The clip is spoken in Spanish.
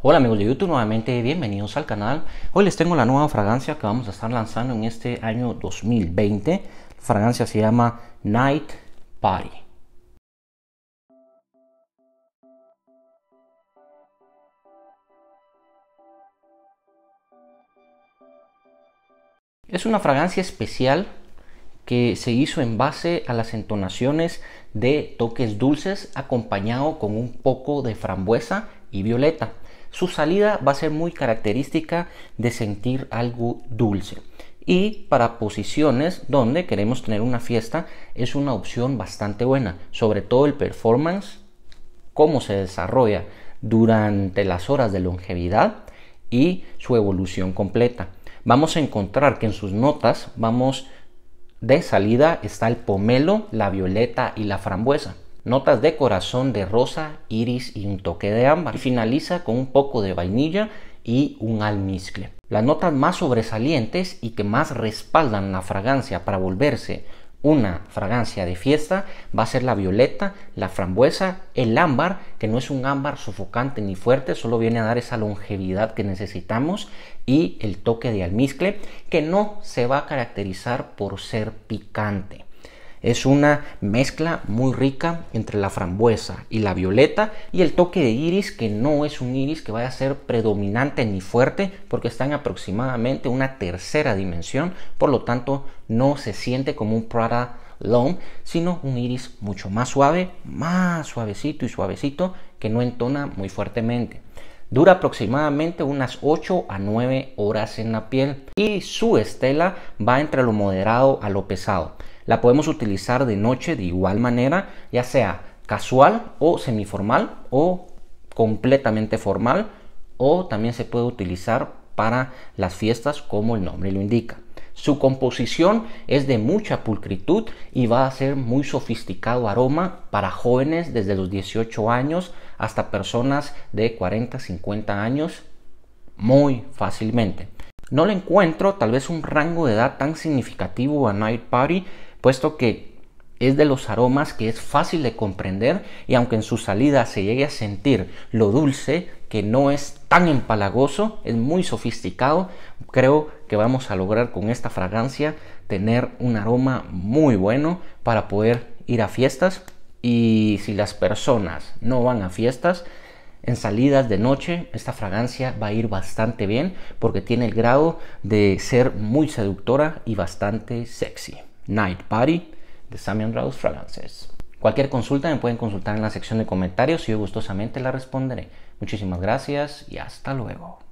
Hola amigos de YouTube, nuevamente bienvenidos al canal. Hoy les tengo la nueva fragancia que vamos a estar lanzando en este año 2020. La fragancia se llama Night Party. Es una fragancia especial que se hizo en base a las entonaciones de toques dulces acompañado con un poco de frambuesa y violeta su salida va a ser muy característica de sentir algo dulce. Y para posiciones donde queremos tener una fiesta es una opción bastante buena, sobre todo el performance, cómo se desarrolla durante las horas de longevidad y su evolución completa. Vamos a encontrar que en sus notas vamos de salida está el pomelo, la violeta y la frambuesa notas de corazón de rosa, iris y un toque de ámbar. Y finaliza con un poco de vainilla y un almizcle. Las notas más sobresalientes y que más respaldan la fragancia para volverse una fragancia de fiesta va a ser la violeta, la frambuesa, el ámbar, que no es un ámbar sofocante ni fuerte, solo viene a dar esa longevidad que necesitamos, y el toque de almizcle, que no se va a caracterizar por ser picante. Es una mezcla muy rica entre la frambuesa y la violeta y el toque de iris que no es un iris que vaya a ser predominante ni fuerte porque está en aproximadamente una tercera dimensión, por lo tanto no se siente como un Prada Long, sino un iris mucho más suave, más suavecito y suavecito que no entona muy fuertemente. Dura aproximadamente unas 8 a 9 horas en la piel y su estela va entre lo moderado a lo pesado. La podemos utilizar de noche de igual manera, ya sea casual o semiformal o completamente formal o también se puede utilizar para las fiestas como el nombre lo indica. Su composición es de mucha pulcritud y va a ser muy sofisticado aroma para jóvenes desde los 18 años hasta personas de 40, 50 años muy fácilmente. No le encuentro tal vez un rango de edad tan significativo a Night Party, puesto que es de los aromas que es fácil de comprender y aunque en su salida se llegue a sentir lo dulce, que no es tan empalagoso, es muy sofisticado, creo que vamos a lograr con esta fragancia tener un aroma muy bueno para poder ir a fiestas y si las personas no van a fiestas, en salidas de noche esta fragancia va a ir bastante bien porque tiene el grado de ser muy seductora y bastante sexy. Night Party de Samian Rouse Fragrances. Cualquier consulta me pueden consultar en la sección de comentarios y yo gustosamente la responderé. Muchísimas gracias y hasta luego.